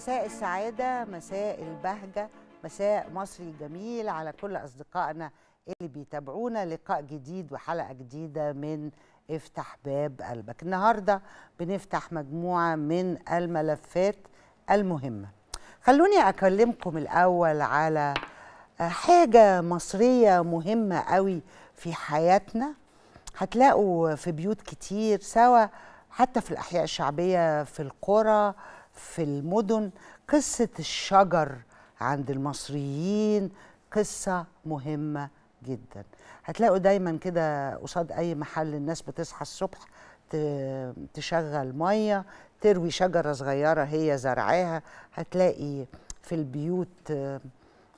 مساء السعادة مساء البهجة مساء مصري الجميل على كل أصدقائنا اللي بيتابعونا لقاء جديد وحلقة جديدة من افتح باب قلبك النهاردة بنفتح مجموعة من الملفات المهمة خلوني أكلمكم الأول على حاجة مصرية مهمة قوي في حياتنا هتلاقوا في بيوت كتير سواء حتى في الأحياء الشعبية في القرى في المدن قصة الشجر عند المصريين قصة مهمة جدا هتلاقوا دايما كده قصاد أي محل الناس بتصحى الصبح تشغل مية تروي شجرة صغيرة هي زرعاها هتلاقي في البيوت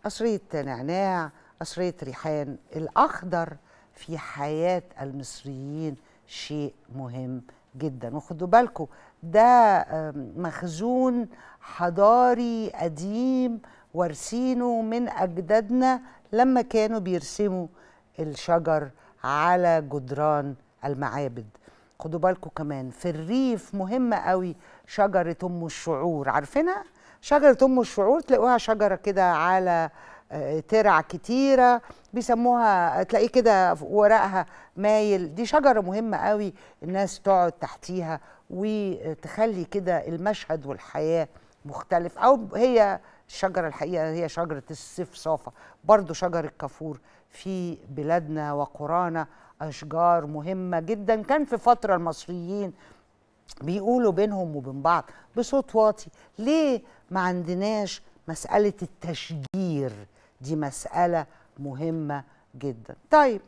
قصرية نعناع قصرية ريحان الأخضر في حياة المصريين شيء مهم جدا وخدوا بالكم ده مخزون حضاري قديم وارسينه من اجدادنا لما كانوا بيرسموا الشجر على جدران المعابد خدوا بالكم كمان في الريف مهمه قوي شجره ام الشعور عارفينها شجره ام الشعور تلاقوها شجره كده على ترع كتيرة بيسموها تلاقيه كده ورقها مايل دي شجرة مهمة قوي الناس تقعد تحتيها وتخلي كده المشهد والحياة مختلف أو هي الشجرة الحقيقة هي شجرة الصف صافة برضو شجر الكافور في بلادنا وقرانا أشجار مهمة جدا كان في فترة المصريين بيقولوا بينهم وبين بعض بصوت واطي ليه ما عندناش مسألة التشجير دي مسألة مهمة جدا طيب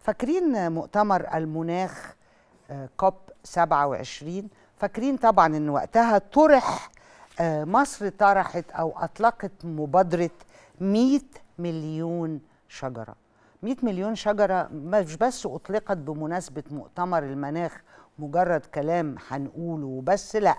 فاكرين مؤتمر المناخ آه، كوب 27 فاكرين طبعا ان وقتها طرح آه، مصر طرحت او اطلقت مبادره 100 مليون شجره 100 مليون شجره مش بس اطلقت بمناسبه مؤتمر المناخ مجرد كلام هنقوله وبس لا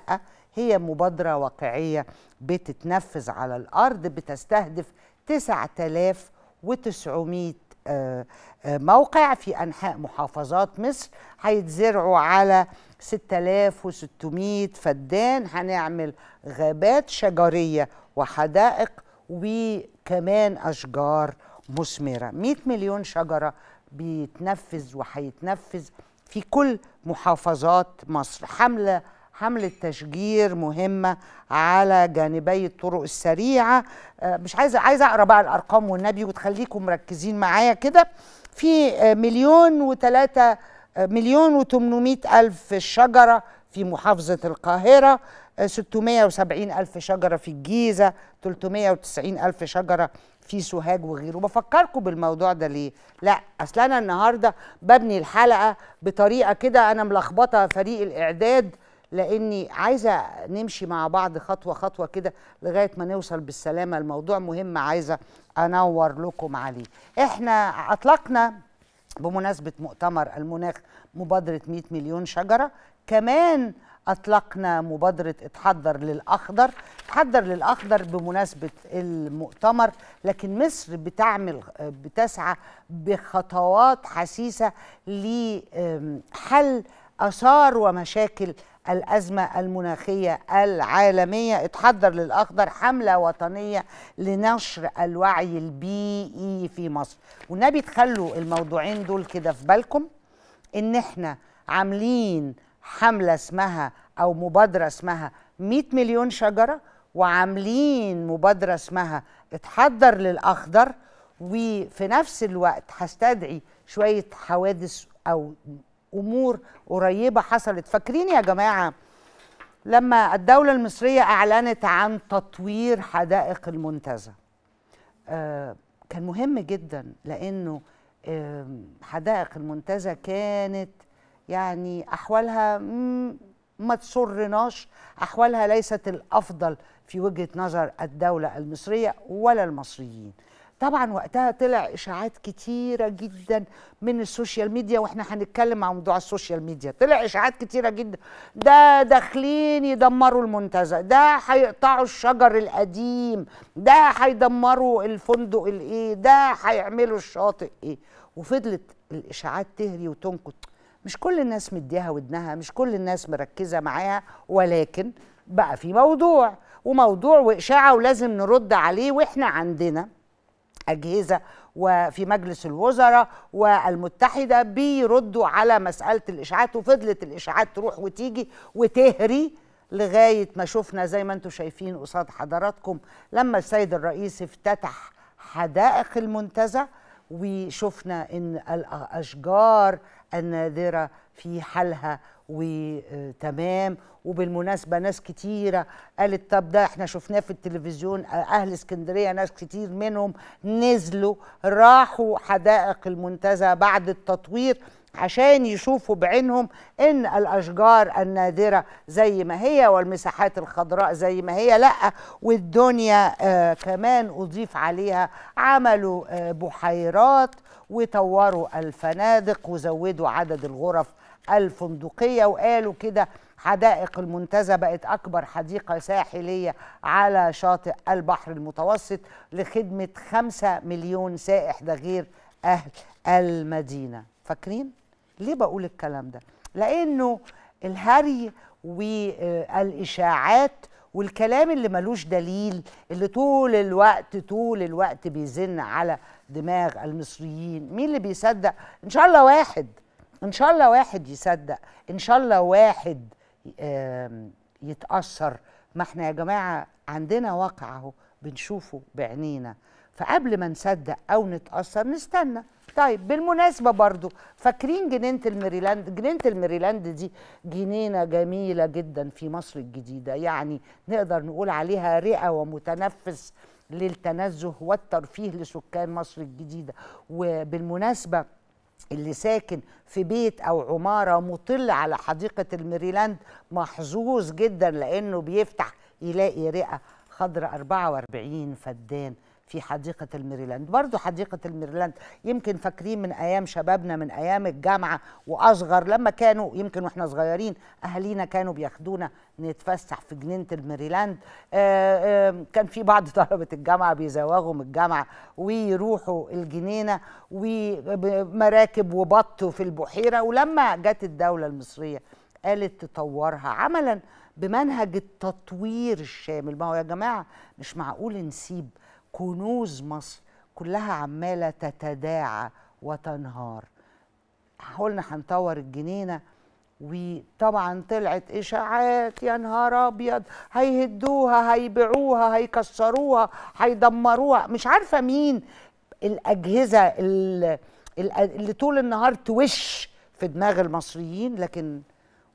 هي مبادره واقعيه بتتنفذ على الارض بتستهدف 9900 آه، آه، موقع في أنحاء محافظات مصر هيتزرعوا على 6600 فدان هنعمل غابات شجرية وحدائق وكمان أشجار مثمرة 100 مليون شجرة بيتنفذ وهيتنفذ في كل محافظات مصر حملة حملة تشجير مهمة على جانبي الطرق السريعة آه، مش عايزة عايزة أقرأ بقى الأرقام والنبي وتخليكم مركزين معايا كده في آه، مليون وتلاتة آه، مليون وتمنمائة ألف شجرة في محافظة القاهرة 670 ألف شجرة في الجيزة 390 ألف شجرة في سوهاج وغيره بفكركم بالموضوع ده ليه لا اصل انا النهارده ببني الحلقه بطريقه كده انا ملخبطه فريق الاعداد لاني عايزه نمشي مع بعض خطوه خطوه كده لغايه ما نوصل بالسلامه الموضوع مهم عايزه انور لكم عليه احنا اطلقنا بمناسبه مؤتمر المناخ مبادره 100 مليون شجره كمان أطلقنا مبادرة اتحضر للأخضر اتحضر للأخضر بمناسبة المؤتمر لكن مصر بتعمل بتسعى بخطوات حسيسة لحل آثار ومشاكل الأزمة المناخية العالمية اتحضر للأخضر حملة وطنية لنشر الوعي البيئي في مصر والنبي تخلوا الموضوعين دول كده في بالكم إن إحنا عاملين حملة اسمها أو مبادرة اسمها 100 مليون شجرة وعاملين مبادرة اسمها اتحضر للأخضر وفي نفس الوقت هستدعي شوية حوادث أو امور قريبه حصلت فاكرين يا جماعه لما الدوله المصريه اعلنت عن تطوير حدائق المنتزه آه، كان مهم جدا لانه حدائق المنتزه كانت يعني احوالها ما تسرناش احوالها ليست الافضل في وجهه نظر الدوله المصريه ولا المصريين طبعا وقتها طلع اشاعات كتيره جدا من السوشيال ميديا واحنا هنتكلم عن موضوع السوشيال ميديا طلع اشاعات كتيره جدا ده داخلين يدمروا المنتزه ده هيقطعوا الشجر القديم ده هيدمروا الفندق الايه ده هيعملوا الشاطئ ايه وفضلت الاشاعات تهري وتنكت مش كل الناس مديها ودنها مش كل الناس مركزه معاها ولكن بقى في موضوع وموضوع واشاعه ولازم نرد عليه واحنا عندنا اجهزه وفي مجلس الوزراء والمتحده بيردوا على مساله الاشاعات وفضلت الاشاعات تروح وتيجي وتهري لغايه ما شفنا زي ما انتم شايفين قصاد حضراتكم لما السيد الرئيس افتتح حدائق المنتزه وشفنا ان الاشجار النادره في حالها وتمام وبالمناسبه ناس كتيره قالت طب ده احنا شفناه في التلفزيون اهل اسكندريه ناس كتير منهم نزلوا راحوا حدائق المنتزه بعد التطوير عشان يشوفوا بعينهم ان الاشجار النادره زي ما هي والمساحات الخضراء زي ما هي لا والدنيا آه كمان اضيف عليها عملوا آه بحيرات وطوروا الفنادق وزودوا عدد الغرف الفندقيه وقالوا كده حدائق المنتزه بقت اكبر حديقه ساحليه على شاطئ البحر المتوسط لخدمه 5 مليون سائح ده غير اهل المدينه فاكرين ليه بقول الكلام ده لانه الهري والاشاعات والكلام اللي ملوش دليل اللي طول الوقت طول الوقت بيزن على دماغ المصريين مين اللي بيصدق ان شاء الله واحد ان شاء الله واحد يصدق ان شاء الله واحد يتاثر ما احنا يا جماعه عندنا واقع اهو بنشوفه بعينينا فقبل ما نصدق او نتاثر نستنى طيب بالمناسبه برضو فاكرين جنينه الميريلاند جنينه الميريلاند دي جنينه جميله جدا في مصر الجديده يعني نقدر نقول عليها رئه ومتنفس للتنزه والترفيه لسكان مصر الجديده وبالمناسبه اللي ساكن في بيت او عماره مطل على حديقه الميريلاند محظوظ جدا لانه بيفتح يلاقي رئه خضراء 44 فدان في حديقة الميريلاند برضو حديقة الميريلاند يمكن فاكرين من أيام شبابنا من أيام الجامعة وأصغر لما كانوا يمكن وإحنا صغيرين أهالينا كانوا بياخدونا نتفسح في جنينة الميريلاند آآ آه، آآ آه، كان في بعض طلبة الجامعة بيزوغوا من الجامعة ويروحوا الجنينة ومراكب وبطوا في البحيرة ولما جت الدولة المصرية قالت تطورها عملاً بمنهج التطوير الشامل ما هو يا جماعه مش معقول نسيب كنوز مصر كلها عمالة تتداعى وتنهار قلنا هنطور الجنينة وطبعا طلعت اشاعات يا نهار ابيض هيهدوها هيبيعوها هيكسروها هيدمروها مش عارفه مين الاجهزه اللي, اللي طول النهار توش في دماغ المصريين لكن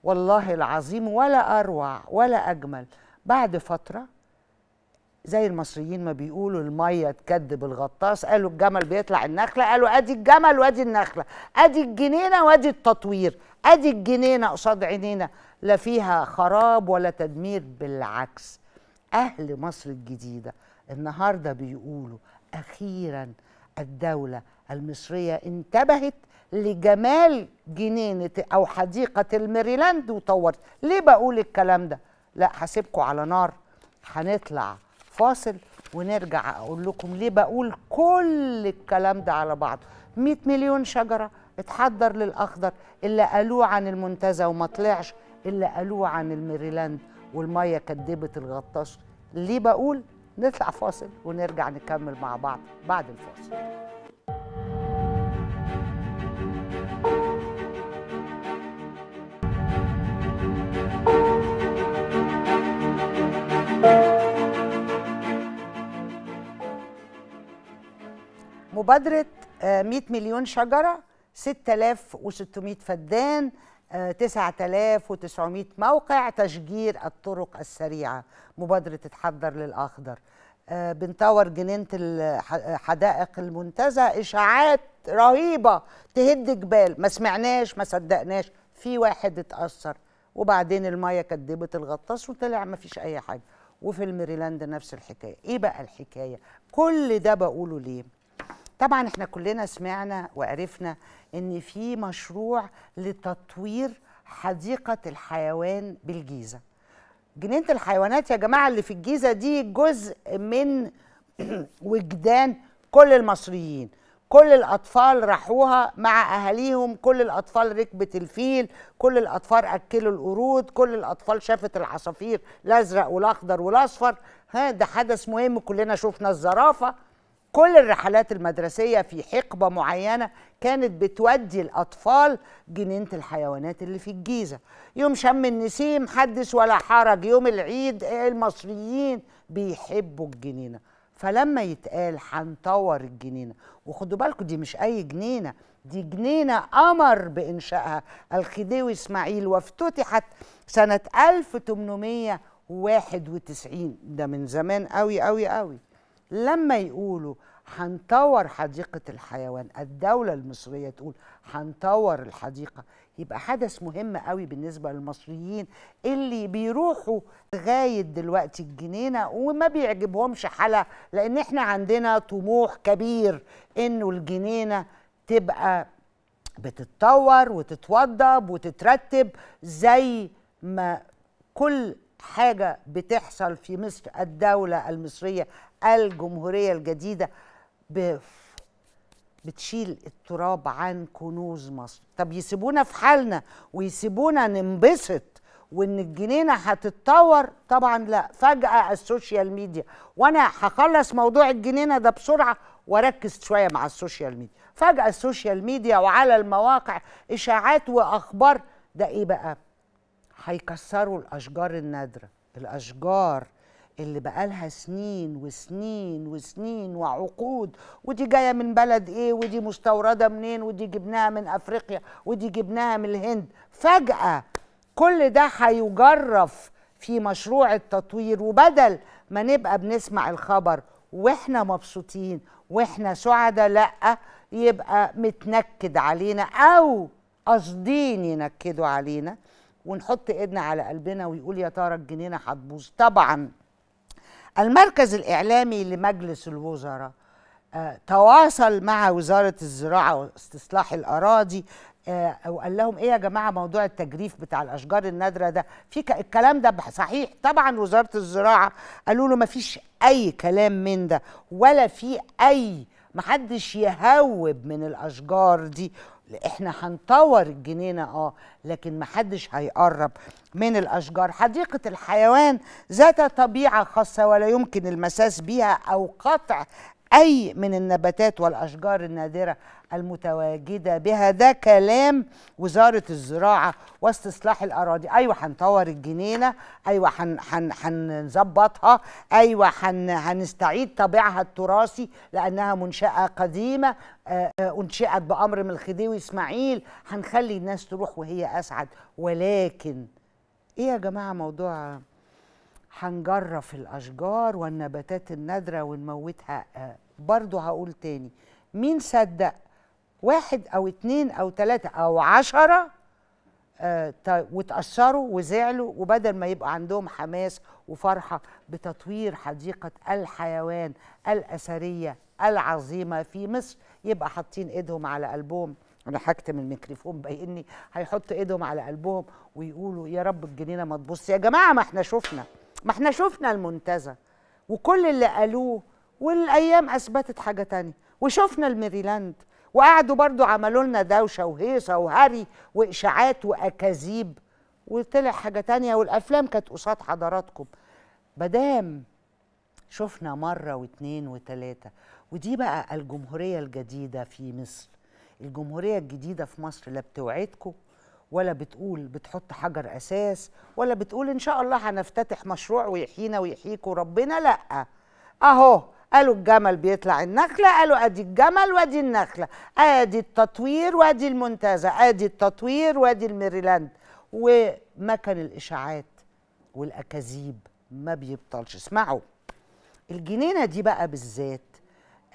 والله العظيم ولا اروع ولا اجمل بعد فتره زي المصريين ما بيقولوا الميه تكذب الغطاس قالوا الجمل بيطلع النخله قالوا ادي الجمل وادي النخله ادي الجنينه وادي التطوير ادي الجنينه قصاد عينينا لا فيها خراب ولا تدمير بالعكس اهل مصر الجديده النهارده بيقولوا اخيرا الدوله المصريه انتبهت لجمال جنينه او حديقه الميريلاند وطورت ليه بقول الكلام ده لا هسيبكم على نار هنطلع فاصل ونرجع اقول لكم ليه بقول كل الكلام ده على بعضه 100 مليون شجره اتحضر للاخضر اللي قالوه عن المنتزه وما طلعش اللي قالوه عن الميريلاند والميه كدبت الغطاس ليه بقول نطلع فاصل ونرجع نكمل مع بعض بعد الفاصل مبادرة 100 آه، مليون شجرة 6600 فدان 9900 آه، موقع تشجير الطرق السريعة مبادرة تتحضر للأخضر آه، بنطور جنينة حدائق المنتزه إشاعات رهيبة تهد جبال ما سمعناش ما صدقناش في واحد اتأثر وبعدين المية كدبت الغطاس وطلع ما فيش أي حاجة وفي الميريلاند نفس الحكاية إيه بقى الحكاية كل ده بقوله ليه طبعا احنا كلنا سمعنا وعرفنا ان في مشروع لتطوير حديقه الحيوان بالجيزه جنينه الحيوانات يا جماعه اللي في الجيزه دي جزء من وجدان كل المصريين كل الاطفال راحوها مع اهاليهم كل الاطفال ركبت الفيل كل الاطفال اكلوا القرود كل الاطفال شافت العصافير الازرق والاخضر والاصفر ها ده حدث مهم كلنا شفنا الزرافه كل الرحلات المدرسيه في حقبه معينه كانت بتودي الاطفال جنينه الحيوانات اللي في الجيزه يوم شم النسيم حدث ولا حرج يوم العيد المصريين بيحبوا الجنينه فلما يتقال هنطور الجنينه وخدوا بالكم دي مش اي جنينه دي جنينه امر بانشائها الخديوي اسماعيل وافتتحت سنه 1891 ده من زمان قوي قوي قوي لما يقولوا هنطور حديقة الحيوان الدولة المصرية تقول هنطور الحديقة يبقى حدث مهم قوي بالنسبة للمصريين اللي بيروحوا لغاية دلوقتي الجنينة وما بيعجبهمش حالة لأن احنا عندنا طموح كبير إنه الجنينة تبقى بتتطور وتتوضب وتترتب زي ما كل حاجة بتحصل في مصر الدولة المصرية الجمهورية الجديدة بتشيل التراب عن كنوز مصر طب يسيبونا في حالنا ويسيبونا ننبسط وان الجنينه هتتطور طبعا لا فجاه السوشيال ميديا وانا هخلص موضوع الجنينه ده بسرعه واركز شويه مع السوشيال ميديا فجاه السوشيال ميديا وعلى المواقع اشاعات واخبار ده ايه بقى هيكسروا الاشجار النادره الاشجار اللي بقالها سنين وسنين وسنين وعقود ودي جايه من بلد ايه ودي مستورده منين ودي جبناها من افريقيا ودي جبناها من الهند فجاه كل ده هيجرف في مشروع التطوير وبدل ما نبقى بنسمع الخبر واحنا مبسوطين واحنا سعداء لا يبقى متنكد علينا او قاصدين ينكدوا علينا ونحط ايدنا على قلبنا ويقول يا ترى الجنينه هتبوظ طبعا المركز الإعلامي لمجلس الوزراء آه، تواصل مع وزارة الزراعة واستصلاح الأراضي آه، وقال لهم ايه يا جماعه موضوع التجريف بتاع الاشجار النادره ده في الكلام ده صحيح طبعا وزاره الزراعه قالوا له ما فيش اي كلام من ده ولا في اي محدش يهوب من الاشجار دي احنا هنطور الجنينه اه لكن محدش هيقرب من الاشجار حديقه الحيوان ذات طبيعه خاصه ولا يمكن المساس بها او قطع اي من النباتات والاشجار النادره المتواجدة بها ده كلام وزارة الزراعة واستصلاح الأراضي أيوة هنطور الجنينة أيوة هنظبطها أيوة هنستعيد طابعها التراثي لأنها منشأة قديمة آه، آه، أنشئت بأمر من الخديوي إسماعيل هنخلي الناس تروح وهي أسعد ولكن إيه يا جماعة موضوع هنجرف الأشجار والنباتات النادرة ونموتها آه، برضو هقول تاني مين صدق واحد أو اتنين أو تلاتة أو عشرة آه، وتأثروا وزعلوا وبدل ما يبقى عندهم حماس وفرحة بتطوير حديقة الحيوان الأثرية العظيمة في مصر يبقى حاطين إيدهم على قلبهم أنا حكتم الميكروفون بإني هيحطوا إيدهم على قلبهم ويقولوا يا رب الجنينة ما تبص يا جماعة ما احنا شفنا ما احنا شفنا المنتزه وكل اللي قالوه والأيام أثبتت حاجة تانية وشفنا الميريلاند وقعدوا برضو عملوا لنا دوشه وهيصه وهري واشاعات واكاذيب وطلع حاجه تانية والافلام كانت قصاد حضراتكم مدام شفنا مره واتنين وتلاته ودي بقى الجمهوريه الجديده في مصر الجمهوريه الجديده في مصر لا بتوعدكم ولا بتقول بتحط حجر اساس ولا بتقول ان شاء الله هنفتتح مشروع ويحيينا ويحييكم ربنا لا اهو قالوا الجمل بيطلع النخلة قالوا ادي الجمل وادي النخلة ادي التطوير وادي المنتزه ادي التطوير وادي الميريلاند ومكن الاشاعات والاكاذيب ما بيبطلش اسمعوا الجنينة دي بقى بالذات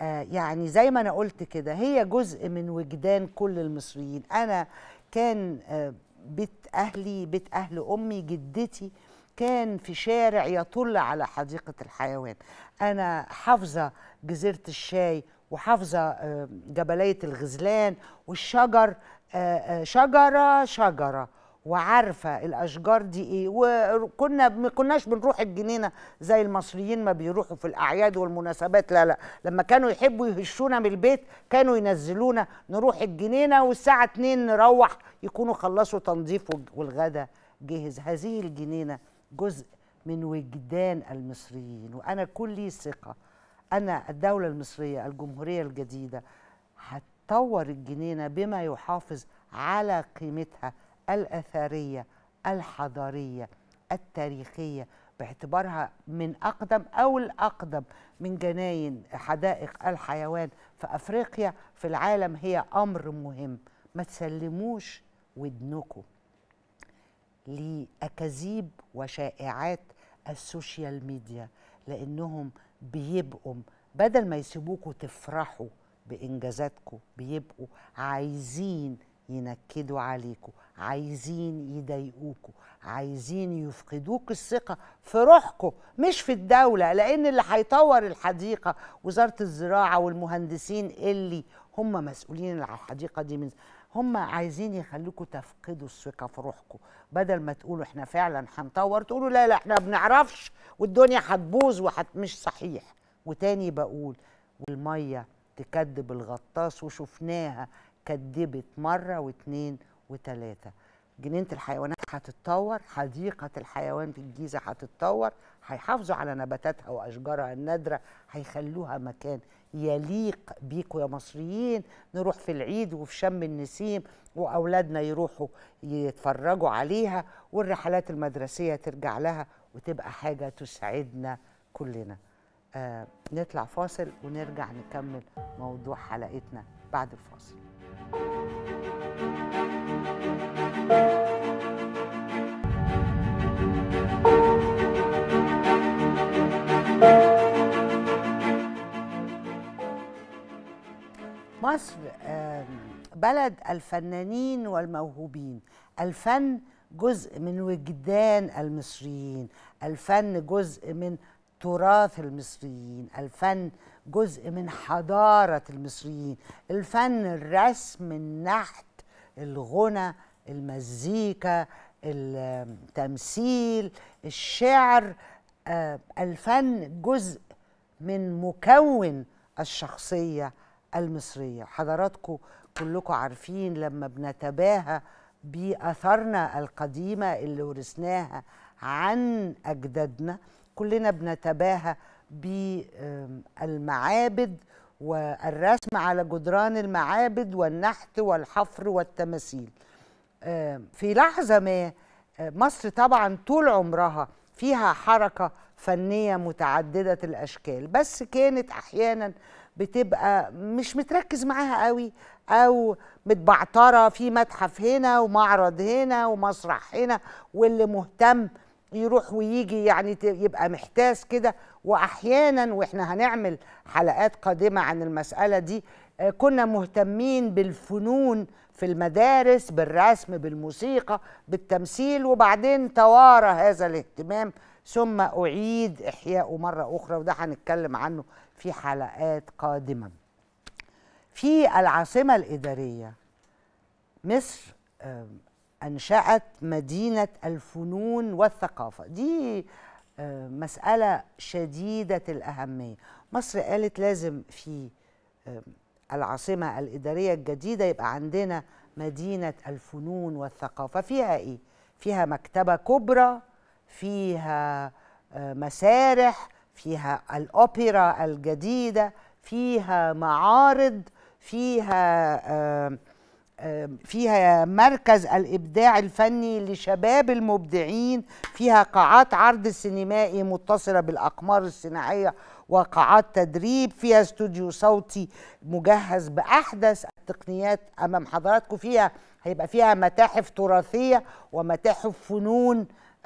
آه يعني زي ما انا قلت كده هي جزء من وجدان كل المصريين انا كان آه بيت اهلي بيت اهل امي جدتي كان في شارع يطل على حديقة الحيوان أنا حافظة جزيرة الشاي وحافظة آه، جبلية الغزلان والشجر آه، آه، شجرة شجرة وعارفة الأشجار دي إيه وكنا ما كناش بنروح الجنينة زي المصريين ما بيروحوا في الأعياد والمناسبات لا لا لما كانوا يحبوا يهشونا من البيت كانوا ينزلونا نروح الجنينة والساعة 2 نروح يكونوا خلصوا تنظيف والغدا جهز هذه الجنينة جزء من وجدان المصريين وأنا كلي ثقة ان الدولة المصرية الجمهورية الجديدة هتطور الجنينة بما يحافظ على قيمتها الأثرية الحضارية التاريخية باعتبارها من أقدم أو الأقدم من جناين حدائق الحيوان في أفريقيا في العالم هي أمر مهم ما تسلموش ودنكم لأكاذيب وشائعات السوشيال ميديا لأنهم بيبقوا بدل ما يسيبوكوا تفرحوا بإنجازاتكوا بيبقوا عايزين ينكدوا عليكوا عايزين يضايقوكوا عايزين يفقدوك الثقه في روحكوا مش في الدوله لان اللي هيطور الحديقه وزاره الزراعه والمهندسين اللي هم مسؤولين على الحديقه دي من هم عايزين يخليكم تفقدوا الثقه في روحكم بدل ما تقولوا احنا فعلا هنطور تقولوا لا لا احنا ما بنعرفش والدنيا هتبوظ وحت مش صحيح وتاني بقول والميه تكذب الغطاس وشفناها كدبت مره واتنين وتلاته جنينه الحيوانات هتتطور حديقة الحيوان في الجيزة هتتطور هيحافظوا على نباتاتها وأشجارها النادرة هيخلوها مكان يليق بيكوا يا مصريين نروح في العيد وفي شم النسيم وأولادنا يروحوا يتفرجوا عليها والرحلات المدرسية ترجع لها وتبقى حاجة تسعدنا كلنا آه نطلع فاصل ونرجع نكمل موضوع حلقتنا بعد الفاصل مصر بلد الفنانين والموهوبين الفن جزء من وجدان المصريين الفن جزء من تراث المصريين الفن جزء من حضارة المصريين الفن الرسم النحت الغنى المزيكا التمثيل الشعر الفن جزء من مكون الشخصيه المصرية حضراتكم كلكم عارفين لما بنتباهى بأثرنا القديمة اللي ورثناها عن أجدادنا كلنا بنتباهى بالمعابد والرسم على جدران المعابد والنحت والحفر والتماثيل آه، في لحظة ما آه، مصر طبعا طول عمرها فيها حركة فنية متعددة الأشكال بس كانت أحيانا بتبقى مش متركز معاها قوي او متبعتره في متحف هنا ومعرض هنا ومسرح هنا واللي مهتم يروح ويجي يعني يبقى محتاس كده واحيانا واحنا هنعمل حلقات قادمه عن المساله دي آه، كنا مهتمين بالفنون في المدارس بالرسم بالموسيقى بالتمثيل وبعدين توارى هذا الاهتمام ثم اعيد احياءه مره اخرى وده هنتكلم عنه في حلقات قادمة في العاصمة الإدارية مصر أنشأت مدينة الفنون والثقافة دي مسألة شديدة الأهمية مصر قالت لازم في العاصمة الإدارية الجديدة يبقى عندنا مدينة الفنون والثقافة فيها إيه؟ فيها مكتبة كبرى فيها مسارح فيها الأوبرا الجديدة فيها معارض فيها فيها مركز الإبداع الفني لشباب المبدعين فيها قاعات عرض سينمائي متصلة بالأقمار الصناعية وقاعات تدريب فيها استوديو صوتي مجهز بأحدث التقنيات أمام حضراتكم فيها هيبقى فيها متاحف تراثية ومتاحف فنون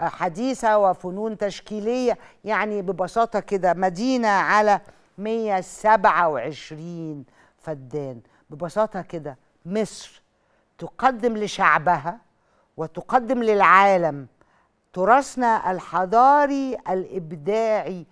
حديثة وفنون تشكيلية يعني ببساطة كده مدينة على 127 فدان ببساطة كده مصر تقدم لشعبها وتقدم للعالم تراثنا الحضاري الإبداعي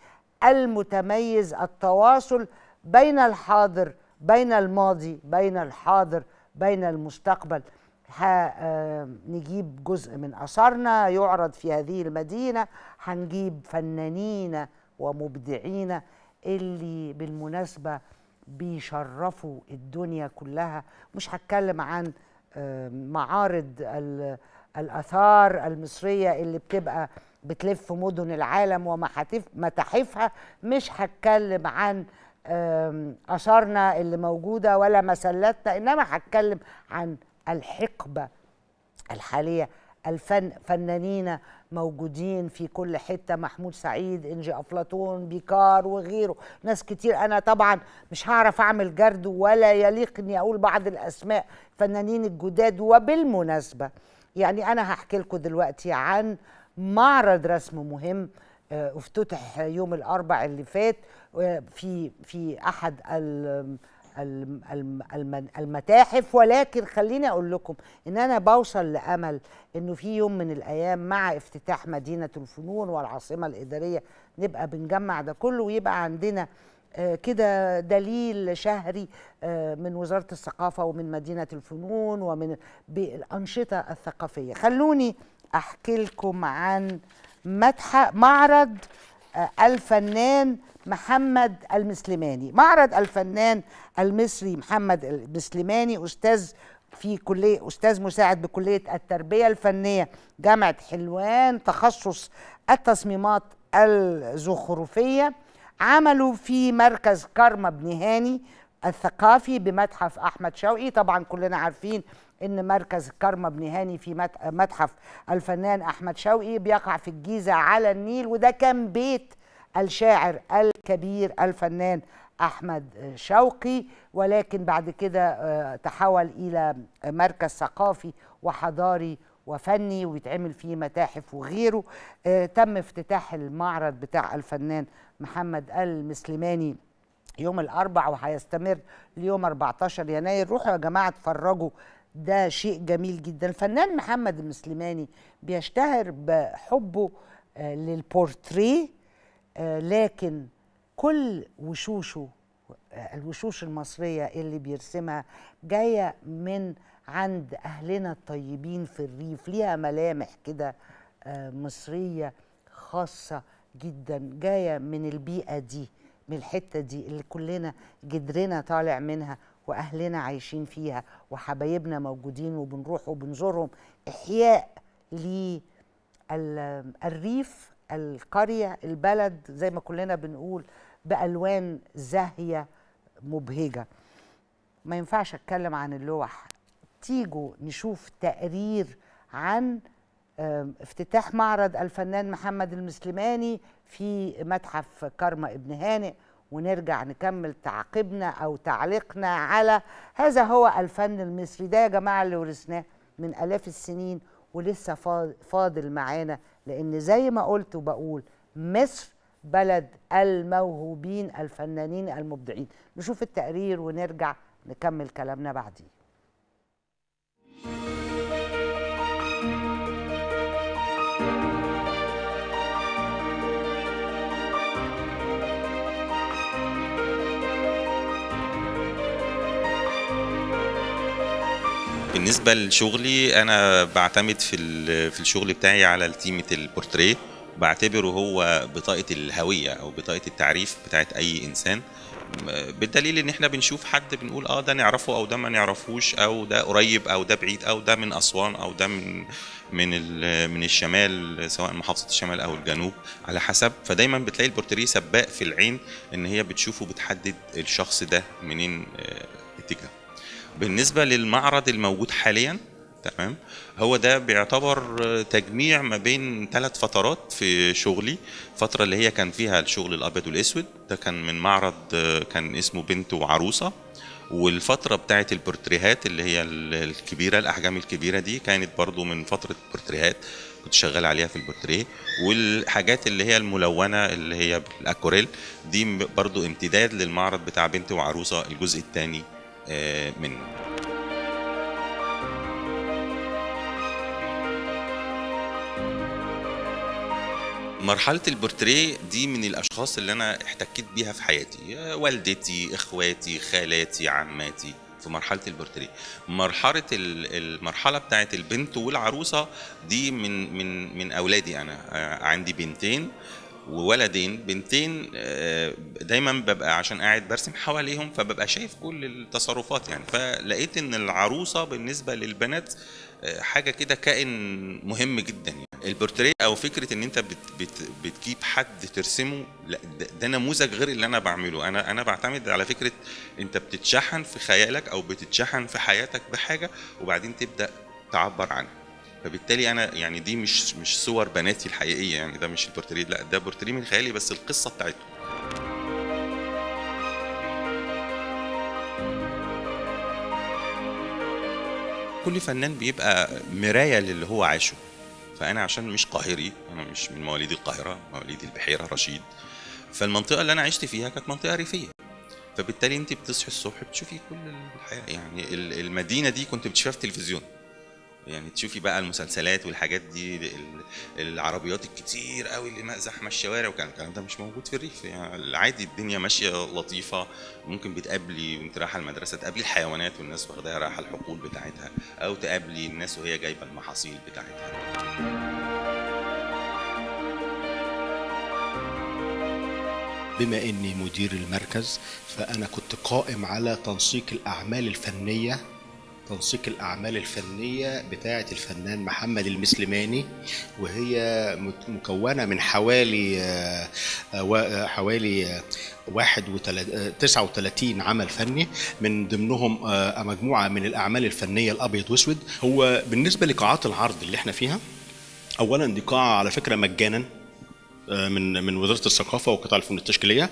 المتميز التواصل بين الحاضر بين الماضي بين الحاضر بين المستقبل هنجيب جزء من أثارنا يعرض في هذه المدينة هنجيب فنانين ومبدعين اللي بالمناسبة بيشرفوا الدنيا كلها مش هتكلم عن معارض الآثار المصرية اللي بتبقى بتلف مدن العالم ومتاحفها مش هتكلم عن آثارنا اللي موجودة ولا مسلاتنا إنما هتكلم عن الحقبه الحاليه الفن فنانين موجودين في كل حته محمود سعيد انجي افلاطون بيكار وغيره ناس كتير انا طبعا مش هعرف اعمل جرد ولا يليق اني اقول بعض الاسماء فنانين الجداد وبالمناسبه يعني انا هحكي لكم دلوقتي عن معرض رسم مهم آه، افتتح يوم الاربع اللي فات آه، في في احد المتاحف ولكن خليني اقول لكم ان انا بوصل لامل انه في يوم من الايام مع افتتاح مدينه الفنون والعاصمه الاداريه نبقى بنجمع ده كله ويبقى عندنا آه، كده دليل شهري آه، من وزاره الثقافه ومن مدينه الفنون ومن الانشطه الثقافيه خلوني احكي لكم عن متحف معرض آه، الفنان محمد المسلماني معرض الفنان المصري محمد المسلماني أستاذ في كلية أستاذ مساعد بكلية التربية الفنية جامعة حلوان تخصص التصميمات الزخرفية عملوا في مركز كارما بن هاني الثقافي بمتحف أحمد شوقي طبعا كلنا عارفين ان مركز كارما بن هاني في متحف الفنان احمد شوقي بيقع في الجيزه على النيل وده كان بيت الشاعر الكبير الفنان أحمد شوقي ولكن بعد كده آه، تحول إلى مركز ثقافي وحضاري وفني ويتعمل فيه متاحف وغيره آه، تم افتتاح المعرض بتاع الفنان محمد المسلماني يوم الأربع وهيستمر ليوم 14 يناير روحوا يا جماعة اتفرجوا ده شيء جميل جدا الفنان محمد المسلماني بيشتهر بحبه آه، للبورتريه آه، لكن كل وشوشه آه، الوشوش المصرية اللي بيرسمها جاية من عند أهلنا الطيبين في الريف ليها ملامح كده آه، مصرية خاصة جدا جاية من البيئة دي من الحتة دي اللي كلنا جدرنا طالع منها وأهلنا عايشين فيها وحبايبنا موجودين وبنروح وبنزورهم إحياء للريف القرية البلد زي ما كلنا بنقول بألوان زاهية مبهجة ما ينفعش أتكلم عن اللوح تيجوا نشوف تقرير عن افتتاح معرض الفنان محمد المسلماني في متحف كرمة ابن هانئ ونرجع نكمل تعقيبنا أو تعليقنا على هذا هو الفن المصري ده يا جماعة اللي ورثناه من آلاف السنين ولسه فاضل معانا لأن زي ما قلت وبقول مصر بلد الموهوبين الفنانين المبدعين نشوف التقرير ونرجع نكمل كلامنا بعدين بالنسبه لشغلي انا بعتمد في في الشغل بتاعي على تيمه البورتريه بعتبره هو بطاقه الهويه او بطاقه التعريف بتاعه اي انسان بالدليل ان احنا بنشوف حد بنقول اه ده نعرفه او ده ما نعرفوش او ده قريب او ده بعيد او ده من اسوان او ده من من من الشمال سواء محافظه الشمال او الجنوب على حسب فدايما بتلاقي البورتريه سباق في العين ان هي بتشوفه بتحدد الشخص ده منين آه، اتجاهه بالنسبه للمعرض الموجود حاليا تمام هو ده بيعتبر تجميع ما بين ثلاث فترات في شغلي فتره اللي هي كان فيها الشغل الابيض والاسود ده كان من معرض كان اسمه بنت وعروسه والفتره بتاعت البورتريهات اللي هي الكبيره الاحجام الكبيره دي كانت برضو من فتره بورتريهات كنت شغال عليها في البورتريه والحاجات اللي هي الملونه اللي هي الاكوريل دي برضو امتداد للمعرض بتاع بنت وعروسه الجزء الثاني آه، منه مرحلة البورتريه دي من الأشخاص اللي أنا احتكيت بيها في حياتي آه، والدتي إخواتي خالاتي عماتي في مرحلة البورتريه مرحلة المرحلة بتاعة البنت والعروسة دي من من من أولادي أنا آه، عندي بنتين وولدين بنتين آه، دايما ببقى عشان قاعد برسم حواليهم فببقى شايف كل التصرفات يعني فلقيت ان العروسه بالنسبه للبنات آه، حاجه كده كائن مهم جدا يعني البورتريه او فكره ان انت بت بت بتجيب حد ترسمه لا ده نموذج غير اللي انا بعمله انا انا بعتمد على فكره انت بتتشحن في خيالك او بتتشحن في حياتك بحاجه وبعدين تبدا تعبر عنها فبالتالي انا يعني دي مش مش صور بناتي الحقيقيه يعني ده مش البورتريه لا ده بورتريه من خيالي بس القصه بتاعتهم كل فنان بيبقى مرايه للي هو عاشه فانا عشان مش قاهري انا مش من مواليد القاهره مواليد البحيره رشيد فالمنطقه اللي انا عشت فيها كانت منطقه ريفيه فبالتالي انت بتصحي الصبح بتشوفي كل الحياه يعني المدينه دي كنت بتشوفها في التلفزيون يعني تشوفي بقى المسلسلات والحاجات دي العربيات الكتير قوي اللي ما الشوارع وكان الكلام ده مش موجود في الريف يعني العادي الدنيا ماشية لطيفة ممكن بتقابلي وانت رايحة المدرسة تقابلي الحيوانات والناس واخداها رايحة الحقول بتاعتها أو تقابلي الناس وهي جايبة المحاصيل بتاعتها بما اني مدير المركز فانا كنت قائم على تنسيق الاعمال الفنيه تنسيق الأعمال الفنية بتاعة الفنان محمد المسلماني وهي مكونة من حوالي آه، آه، آه، حوالي 39 عمل فني من ضمنهم مجموعة من الأعمال الفنية الأبيض وأسود هو بالنسبة لقاعات العرض اللي احنا فيها أولا دي قاعة على فكرة مجانا من من وزاره الثقافه وقطاع الفنون التشكيليه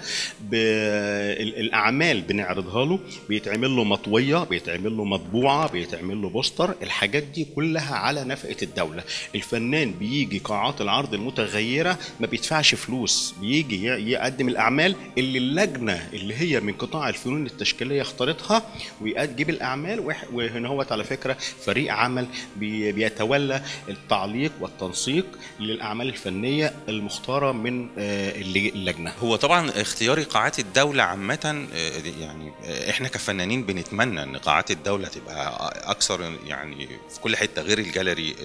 الاعمال بنعرضها له بيتعمل له مطويه بيتعمل له مطبوعه بيتعمل له بوستر الحاجات دي كلها على نفقه الدوله الفنان بيجي قاعات العرض المتغيره ما بيدفعش فلوس بيجي يقدم الاعمال اللي اللجنه اللي هي من قطاع الفنون التشكيليه اختارتها ويجيب الاعمال وهنا هو على فكره فريق عمل بيتولى التعليق والتنسيق للاعمال الفنيه المختاره بره من آه، اللجنه هو طبعا اختياري قاعات الدوله عامه آه، يعني آه، احنا كفنانين بنتمنى ان قاعات الدوله تبقى اكثر يعني في كل حته غير الجاليري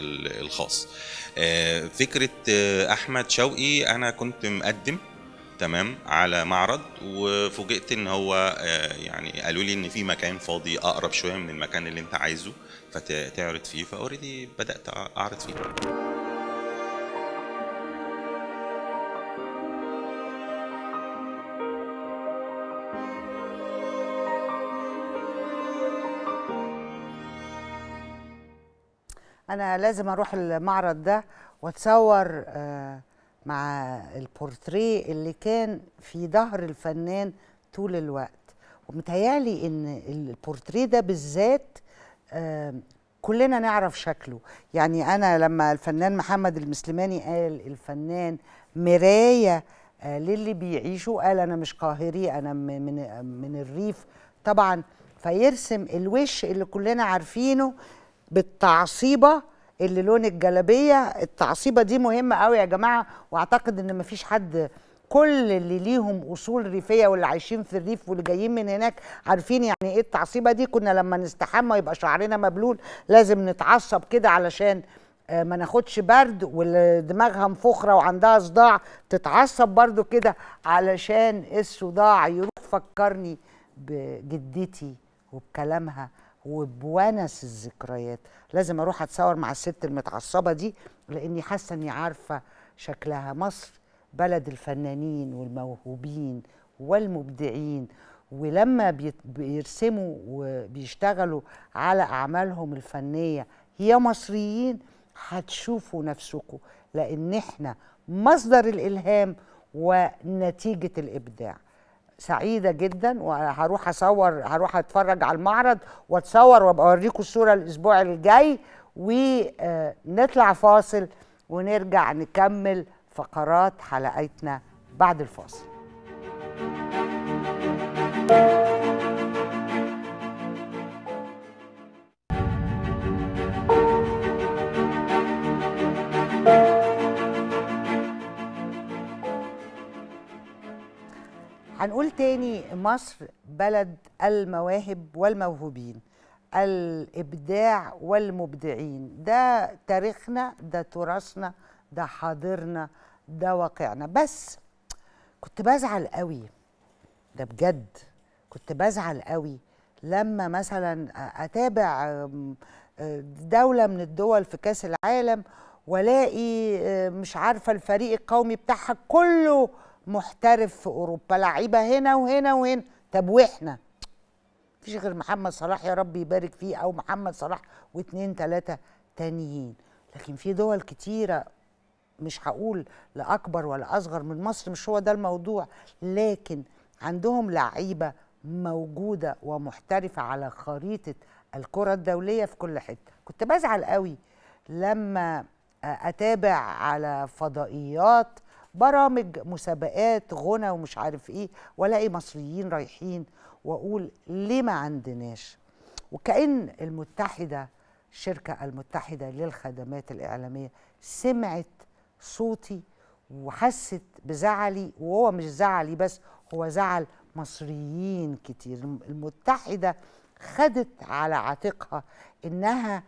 الخاص فكره احمد شوقي انا كنت مقدم تمام على معرض وفوجئت ان هو يعني قالوا لي ان في مكان فاضي اقرب شويه من المكان اللي انت عايزه فتعرض فيه فاوريدي بدات اعرض فيه انا لازم اروح المعرض ده واتصور آه، مع البورتريه اللي كان في ظهر الفنان طول الوقت ومتهيالي ان البورتريه ده بالذات آه، كلنا نعرف شكله يعني انا لما الفنان محمد المسلماني قال الفنان مرايه آه، للي بيعيشوا قال انا مش قاهري انا من من الريف طبعا فيرسم الوش اللي كلنا عارفينه بالتعصيبه اللي لون الجلابيه التعصيبه دي مهمه قوي يا جماعه واعتقد ان مفيش حد كل اللي ليهم اصول ريفيه واللي عايشين في الريف واللي جايين من هناك عارفين يعني ايه التعصيبه دي كنا لما نستحمى يبقى شعرنا مبلول لازم نتعصب كده علشان آه، ما ناخدش برد واللي دماغها مفخره وعندها صداع تتعصب برده كده علشان الصداع يروح فكرني بجدتي وبكلامها وبونس الذكريات لازم اروح اتصور مع الست المتعصبه دي لاني حاسه اني عارفه شكلها مصر بلد الفنانين والموهوبين والمبدعين ولما بيرسموا وبيشتغلوا على اعمالهم الفنيه يا مصريين هتشوفوا نفسكم لان احنا مصدر الالهام ونتيجه الابداع سعيده جدا وهروح اصور هروح اتفرج على المعرض واتصور وابقى اوريكم الصوره الاسبوع الجاي ونطلع فاصل ونرجع نكمل فقرات حلقتنا بعد الفاصل هنقول تاني مصر بلد المواهب والموهوبين الابداع والمبدعين ده تاريخنا ده تراثنا ده حاضرنا ده واقعنا بس كنت بزعل قوي ده بجد كنت بزعل قوي لما مثلا اتابع آه، دوله من الدول في كاس العالم والاقي آه، مش عارفه الفريق القومي بتاعها كله محترف في اوروبا لعيبه هنا وهنا وهنا طب واحنا مفيش غير محمد صلاح يا رب يبارك فيه او محمد صلاح واثنين ثلاثه تانيين لكن في دول كتيره مش هقول لا اكبر ولا اصغر من مصر مش هو ده الموضوع لكن عندهم لعيبه موجوده ومحترفه على خريطه الكره الدوليه في كل حته كنت بزعل قوي لما اتابع على فضائيات برامج مسابقات غنى ومش عارف ايه والاقي مصريين رايحين واقول ليه ما عندناش وكأن المتحدة الشركة المتحدة للخدمات الإعلامية سمعت صوتي وحست بزعلي وهو مش زعلي بس هو زعل مصريين كتير المتحدة خدت على عاتقها إنها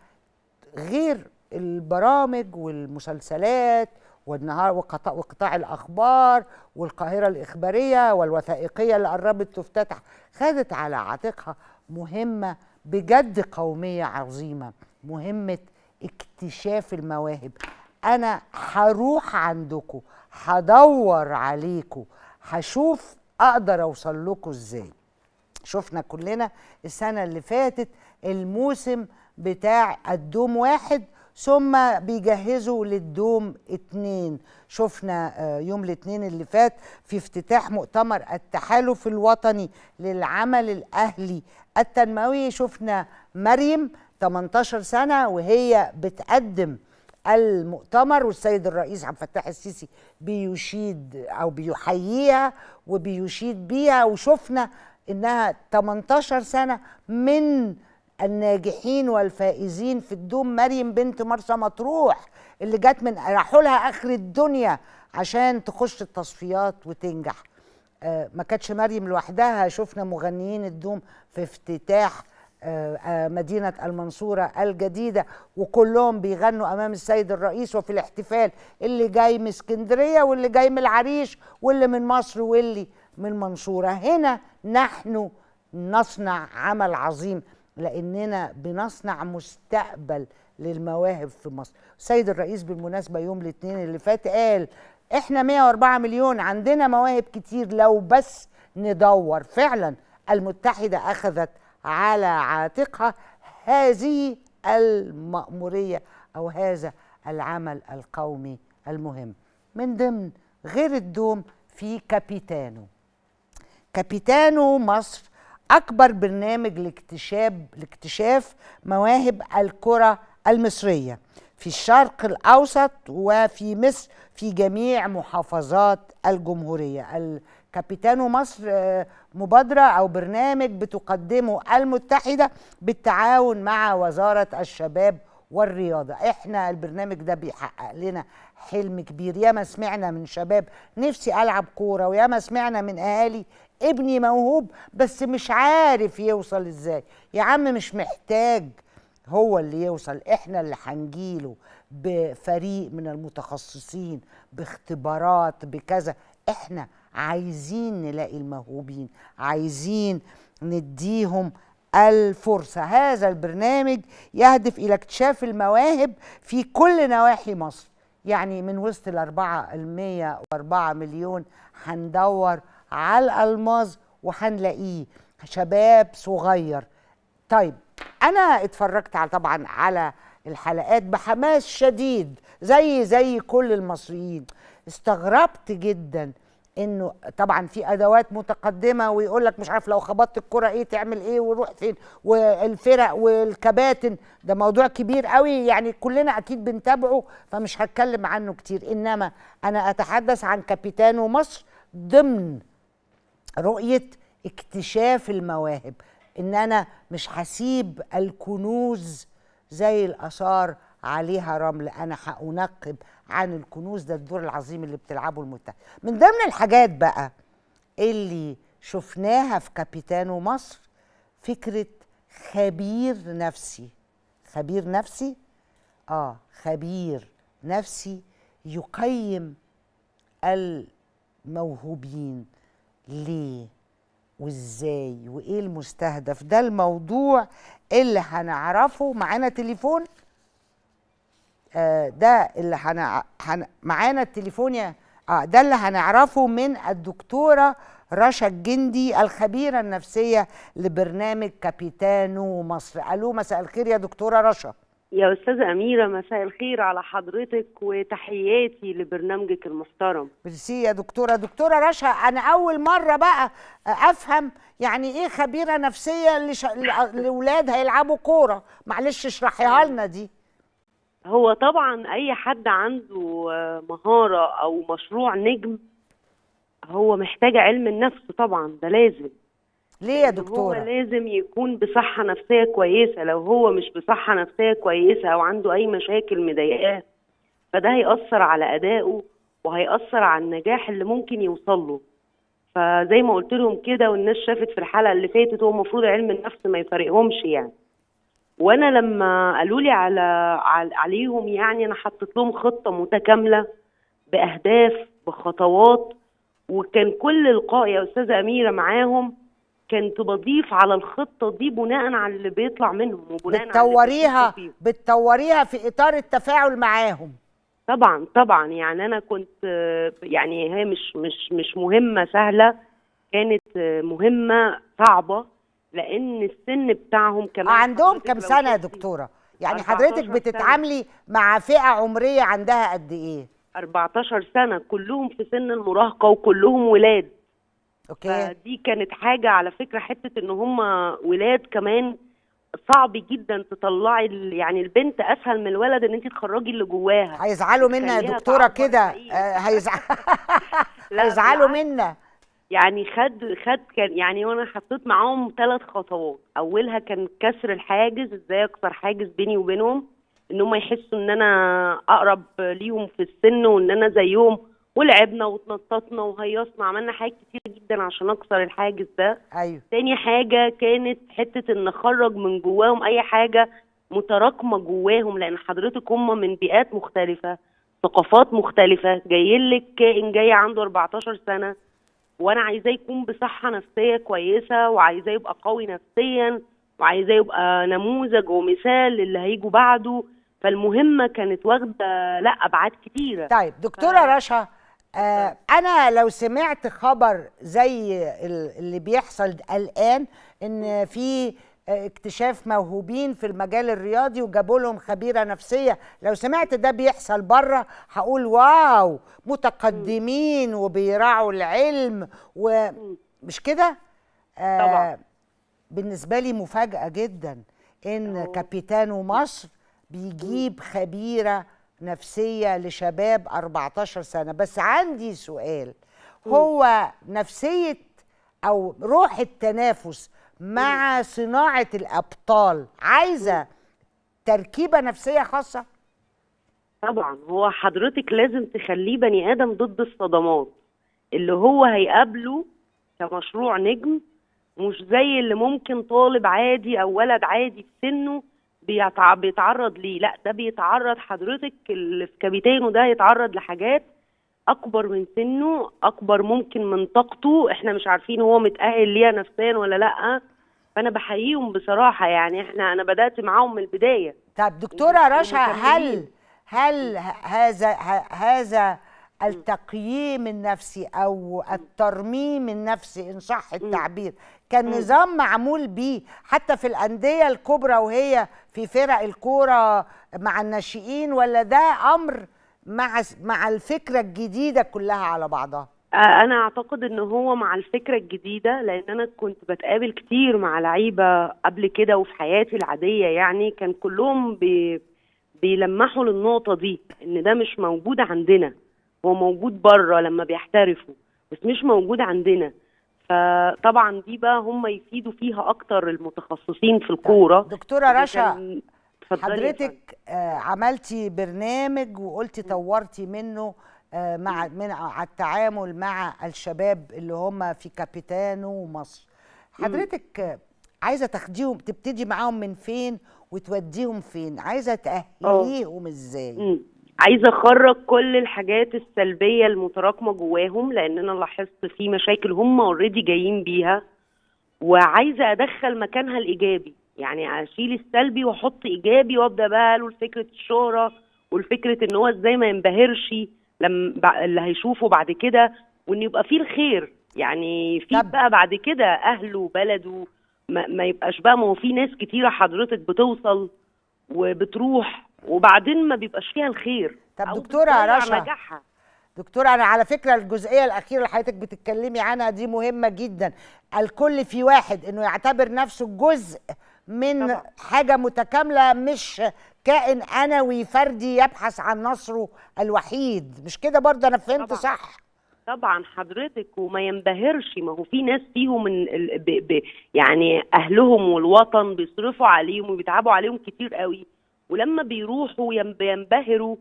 غير البرامج والمسلسلات والنهار وقطاع, وقطاع الأخبار والقاهرة الإخبارية والوثائقية اللي قربت تفتتح خدت على عاتقها مهمة بجد قومية عظيمة مهمة اكتشاف المواهب أنا هروح عندكم هدور عليكم هشوف أقدر أوصل لكم إزاي شفنا كلنا السنة اللي فاتت الموسم بتاع الدوم واحد ثم بيجهزوا للدوم اتنين شفنا آه، يوم الاثنين اللي فات في افتتاح مؤتمر التحالف الوطني للعمل الأهلي التنموي شفنا مريم 18 سنة وهي بتقدم المؤتمر والسيد الرئيس عبد الفتاح السيسي بيشيد أو بيحييها وبيشيد بيها وشفنا إنها 18 سنة من الناجحين والفائزين في الدوم مريم بنت مرسى مطروح اللي جت من راحوا لها اخر الدنيا عشان تخش التصفيات وتنجح آه، ما كانتش مريم لوحدها شفنا مغنيين الدوم في افتتاح آه، آه، مدينة المنصورة الجديدة وكلهم بيغنوا أمام السيد الرئيس وفي الاحتفال اللي جاي من اسكندرية واللي جاي من العريش واللي من مصر واللي من المنصورة هنا نحن نصنع عمل عظيم لاننا بنصنع مستقبل للمواهب في مصر السيد الرئيس بالمناسبه يوم الاثنين اللي فات قال احنا 104 مليون عندنا مواهب كتير لو بس ندور فعلا المتحده اخذت على عاتقها هذه المأمورية أو هذا العمل القومي المهم من ضمن غير الدوم في كابيتانو كابيتانو مصر أكبر برنامج لاكتشاب لاكتشاف مواهب الكرة المصرية في الشرق الأوسط وفي مصر في جميع محافظات الجمهورية الكابيتانو مصر آه، مبادرة أو برنامج بتقدمه المتحدة بالتعاون مع وزارة الشباب والرياضة احنا البرنامج ده بيحقق لنا حلم كبير ياما سمعنا من شباب نفسي ألعب كورة وياما سمعنا من أهالي ابني موهوب بس مش عارف يوصل ازاي يا عم مش محتاج هو اللي يوصل احنا اللي هنجيله بفريق من المتخصصين باختبارات بكذا احنا عايزين نلاقي الموهوبين عايزين نديهم الفرصة هذا البرنامج يهدف إلى اكتشاف المواهب في كل نواحي مصر يعني من وسط الأربعة المية وأربعة مليون هندور على الالماظ وهنلاقيه شباب صغير طيب انا اتفرجت على طبعا على الحلقات بحماس شديد زي زي كل المصريين استغربت جدا انه طبعا في ادوات متقدمه ويقول لك مش عارف لو خبطت الكره ايه تعمل ايه وروح فين والفرق والكباتن ده موضوع كبير قوي يعني كلنا اكيد بنتابعه فمش هتكلم عنه كتير انما انا اتحدث عن كابيتانو مصر ضمن رؤيه اكتشاف المواهب ان انا مش هسيب الكنوز زي الاثار عليها رمل انا هانقب عن الكنوز ده الدور العظيم اللي بتلعبه المتحده من ضمن الحاجات بقى اللي شفناها في كابيتانو مصر فكره خبير نفسي خبير نفسي اه خبير نفسي يقيم الموهوبين ليه وازاي وايه المستهدف ده الموضوع اللي هنعرفه معانا تليفون آه ده اللي هن... هن... معانا التليفون يا اه ده اللي هنعرفه من الدكتوره رشا الجندي الخبيره النفسيه لبرنامج كابيتانو مصر الو مساء الخير يا دكتوره رشا يا أستاذة أميرة مساء الخير على حضرتك وتحياتي لبرنامجك المحترم ميرسي يا دكتورة دكتورة رشا أنا أول مرة بقى أفهم يعني إيه خبيرة نفسية لأولاد هيلعبوا كورة معلش اشرحيها لنا دي هو طبعا أي حد عنده مهارة أو مشروع نجم هو محتاج علم النفس طبعا ده لازم ليه يا دكتوره هو لازم يكون بصحه نفسيه كويسه لو هو مش بصحه نفسيه كويسه او عنده اي مشاكل مضايقاه فده هيأثر على أدائه وهيأثر على النجاح اللي ممكن يوصل له فزي ما قلت لهم كده والناس شافت في الحلقة اللي فاتت هو المفروض علم النفس ما يفارقهمش يعني وانا لما قالوا لي على, على عليهم يعني انا حطيت لهم خطه متكامله باهداف بخطوات وكان كل لقاء يا استاذه اميره معاهم كنت بضيف على الخطه دي بناء على اللي بيطلع منهم وبناء بتطوريها على بتطوريها في اطار التفاعل معاهم طبعا طبعا يعني انا كنت يعني هي مش مش مش مهمه سهله كانت مهمه صعبه لان السن بتاعهم كمان آه، عندهم كام سنه يا دكتوره يعني حضرتك بتتعاملي سنة. مع فئه عمريه عندها قد ايه 14 سنه كلهم في سن المراهقه وكلهم ولاد اوكي دي كانت حاجه على فكره حته ان هم ولاد كمان صعب جدا تطلعي يعني البنت اسهل من الولد ان انت تخرجي اللي جواها هيزعلوا منا يا دكتوره كده آه، هيزعل هيزعلوا منا يعني خد خد كان يعني وانا حطيت معاهم ثلاث خطوات اولها كان كسر الحاجز ازاي اكسر حاجز بيني وبينهم ان هم يحسوا ان انا اقرب ليهم في السن وان انا زيهم ولعبنا وتنططنا وهيصنا عملنا حاجات كتير جدا عشان اكسر الحاجز ده ايوه تاني حاجه كانت حته ان نخرج من جواهم اي حاجه متراكمه جواهم لان حضرتك هم من بيئات مختلفه ثقافات مختلفه جايين لك كائن جاي عنده 14 سنه وانا عايزاه يكون بصحه نفسيه كويسه وعايزاه يبقى قوي نفسيا وعايزاه يبقى نموذج ومثال للي هيجوا بعده فالمهمه كانت واخده لا ابعاد كتيره طيب دكتوره ف... رشا آه انا لو سمعت خبر زي اللي بيحصل الان ان في اكتشاف موهوبين في المجال الرياضي وجابوا لهم خبيره نفسيه لو سمعت ده بيحصل بره هقول واو متقدمين وبيراعوا العلم ومش كده آه طبعا بالنسبه لي مفاجاه جدا ان كابيتانو مصر بيجيب خبيره نفسية لشباب 14 سنة بس عندي سؤال هو نفسية أو روح التنافس مع صناعة الأبطال عايزة تركيبة نفسية خاصة؟ طبعا هو حضرتك لازم تخليه بني آدم ضد الصدمات اللي هو هيقابله كمشروع نجم مش زي اللي ممكن طالب عادي أو ولد عادي في سنه بيتع... بيتعرض ليه لا ده بيتعرض حضرتك اللي في كابيتانه ده يتعرض لحاجات اكبر من سنه اكبر ممكن من طاقته احنا مش عارفين هو متاهل ليها نفسيا ولا لا فانا بحييهم بصراحه يعني احنا انا بدات معاهم من البدايه طب دكتوره رشا هل هل هذا هذا التقييم النفسي او الترميم النفسي ان صح التعبير كان نظام معمول بيه حتى في الانديه الكبرى وهي في فرق الكوره مع الناشئين ولا ده امر مع مع الفكره الجديده كلها على بعضها انا اعتقد ان هو مع الفكره الجديده لان انا كنت بتقابل كتير مع لعيبه قبل كده وفي حياتي العاديه يعني كان كلهم بي بيلمحوا للنقطه دي ان ده مش موجود عندنا هو موجود بره لما بيحترفوا بس مش موجود عندنا فطبعا دي بقى هم يفيدوا فيها اكتر المتخصصين في الكوره طيب، دكتوره رشا حضرتك آه، عملتي برنامج وقلتي طورتي منه آه، مع من على التعامل مع الشباب اللي هم في كابيتانو ومصر حضرتك عايزه تاخديهم تبتدي معاهم من فين وتوديهم فين عايزه آه. تاهليهم ازاي عايزه اخرج كل الحاجات السلبيه المتراكمه جواهم لان انا لاحظت في مشاكل هم اوريدي جايين بيها وعايزه ادخل مكانها الايجابي يعني اشيل السلبي واحط ايجابي وابدا بقى له فكره الشهره والفكره ان هو ازاي ما ينبهرش لما اللي هيشوفه بعد كده وان يبقى فيه الخير يعني في بقى بعد كده اهله وبلده ما, ما يبقاش بقى ما هو في ناس كتيره حضرتك بتوصل وبتروح وبعدين ما بيبقاش فيها الخير طب دكتوره رشا دكتوره انا على فكره الجزئيه الاخيره اللي حضرتك بتتكلمي عنها دي مهمه جدا الكل في واحد انه يعتبر نفسه جزء من طبعا. حاجه متكامله مش كائن انوي فردي يبحث عن نصره الوحيد مش كده برضه انا فهمت طبعا. صح طبعا حضرتك وما ينبهرش ما هو في ناس فيهم من ب... ب... يعني اهلهم والوطن بيصرفوا عليهم وبيتعبوا عليهم كتير قوي ولما بيروحوا بينبهروا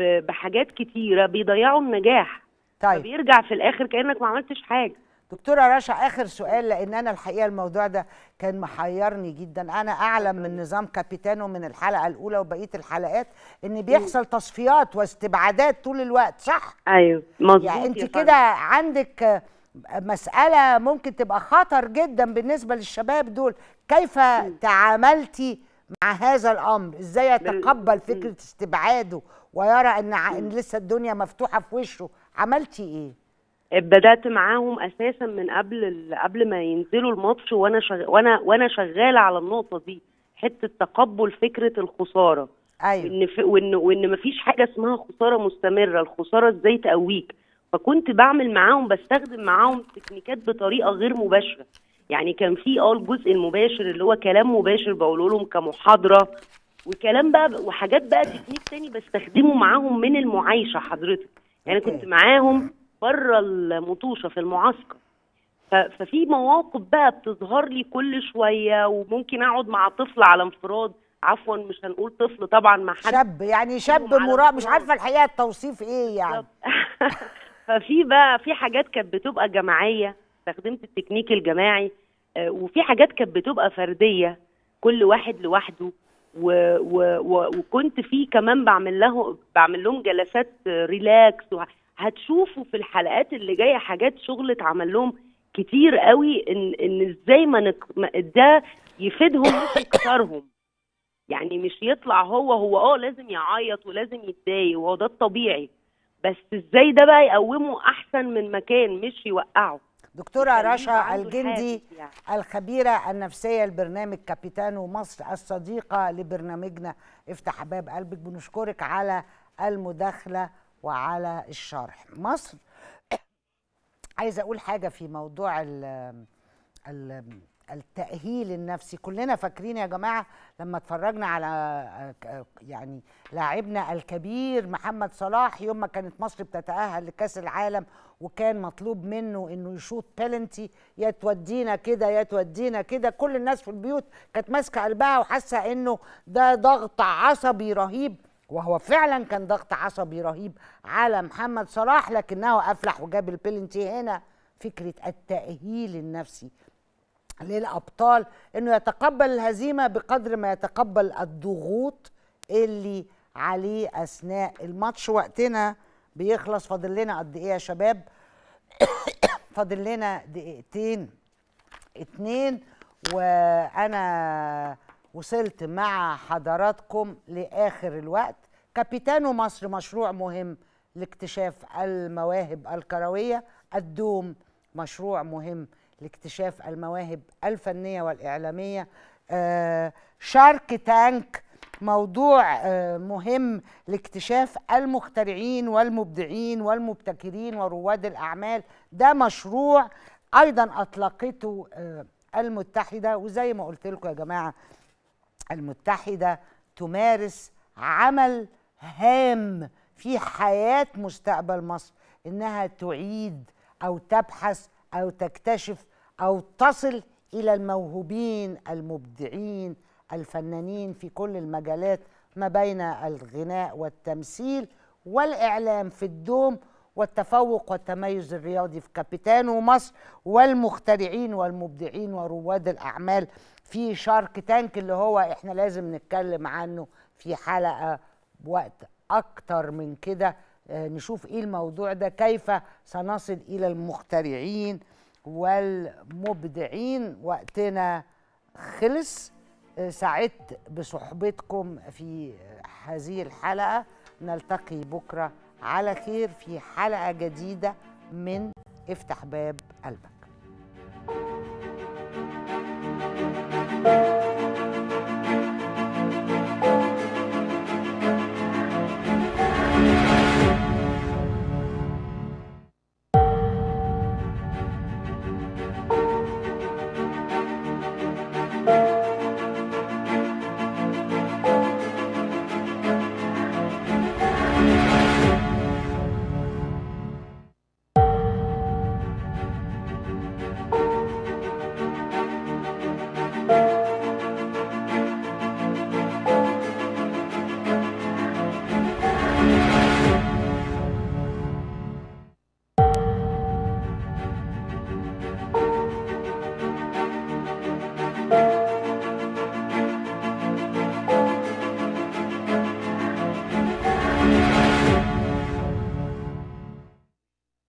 بحاجات كتيره بيضيعوا النجاح طيب بيرجع في الاخر كانك ما عملتش حاجه دكتوره رشا اخر سؤال لان انا الحقيقه الموضوع ده كان محيرني جدا انا اعلم من نظام كابيتانو من الحلقه الاولى وبقيه الحلقات ان إيه. بيحصل تصفيات واستبعادات طول الوقت صح ايوه مظبوط يعني انت كده عندك مساله ممكن تبقى خطر جدا بالنسبه للشباب دول كيف تعاملتي مع هذا الامر ازاي يتقبل فكره استبعاده ويرى ان, إن لسه الدنيا مفتوحه في وشه عملتي ايه بدات معاهم اساسا من قبل قبل ما ينزلوا الماتش وانا شغ... وانا وانا شغاله على النقطه دي حته تقبل فكره الخساره ايوه وان في... وان وان مفيش حاجه اسمها خساره مستمره الخساره ازاي تقويك فكنت بعمل معاهم بستخدم معاهم تكنيكات بطريقه غير مباشره يعني كان في اه الجزء المباشر اللي هو كلام مباشر بقوله لهم كمحاضره وكلام بقى وحاجات بقى تكنيك تاني بستخدمه معاهم من المعايشه حضرتك يعني كنت معاهم بره المطوشه في المعسكر ففي مواقف بقى بتظهر لي كل شويه وممكن اقعد مع طفل على انفراد عفوا مش هنقول طفل طبعا مع حد شاب يعني شاب مراهق مش عارفه الحقيقه التوصيف ايه يعني ففي بقى في حاجات كانت بتبقى جماعيه استخدمت التكنيك الجماعي آه، وفي حاجات كانت بتبقى فرديه كل واحد لوحده و و و وكنت في كمان بعمل له بعمل لهم جلسات ريلاكس آه، هتشوفوا في الحلقات اللي جايه حاجات شغل اتعمل لهم كتير قوي ان ان ازاي ما نك... ده يفيدهم مش يكسرهم يعني مش يطلع هو هو اه لازم يعيط ولازم يتضايق وهو ده الطبيعي بس ازاي ده بقى يقومه احسن من مكان مش يوقعه دكتورة رشا الجندي يعني. الخبيرة النفسية لبرنامج كابيتانو مصر الصديقة لبرنامجنا افتح باب قلبك بنشكرك على المداخلة وعلى الشرح مصر عايزة أقول حاجة في موضوع ال ال التأهيل النفسي كلنا فاكرين يا جماعة لما اتفرجنا على يعني لاعبنا الكبير محمد صلاح يوم ما كانت مصر بتتأهل لكأس العالم وكان مطلوب منه انه يشوط بيلنتي يا تودينا كده يا تودينا كده كل الناس في البيوت كانت ماسكة قلبها وحاسة انه ده ضغط عصبي رهيب وهو فعلا كان ضغط عصبي رهيب على محمد صلاح لكنه أفلح وجاب البيلنتي هنا فكرة التأهيل النفسي للابطال انه يتقبل الهزيمه بقدر ما يتقبل الضغوط اللي عليه اثناء الماتش وقتنا بيخلص فاضل لنا قد ايه يا شباب فاضل لنا دقيقتين اتنين وانا وصلت مع حضراتكم لاخر الوقت كابيتانو مصر مشروع مهم لاكتشاف المواهب الكرويه الدوم مشروع مهم لاكتشاف المواهب الفنية والإعلامية شارك آه، تانك موضوع آه، مهم لاكتشاف المخترعين والمبدعين والمبتكرين ورواد الأعمال ده مشروع أيضا أطلقته آه، المتحدة وزي ما قلت لكم يا جماعة المتحدة تمارس عمل هام في حياة مستقبل مصر إنها تعيد أو تبحث او تكتشف او تصل الى الموهوبين المبدعين الفنانين في كل المجالات ما بين الغناء والتمثيل والاعلام في الدوم والتفوق والتميز الرياضي في كابيتانو مصر والمخترعين والمبدعين ورواد الاعمال في شارك تانك اللي هو احنا لازم نتكلم عنه في حلقه بوقت اكتر من كده نشوف ايه الموضوع ده كيف سنصل الى المخترعين والمبدعين وقتنا خلص آه، سعدت بصحبتكم في هذه الحلقه نلتقي بكره على خير في حلقه جديده من افتح باب قلبك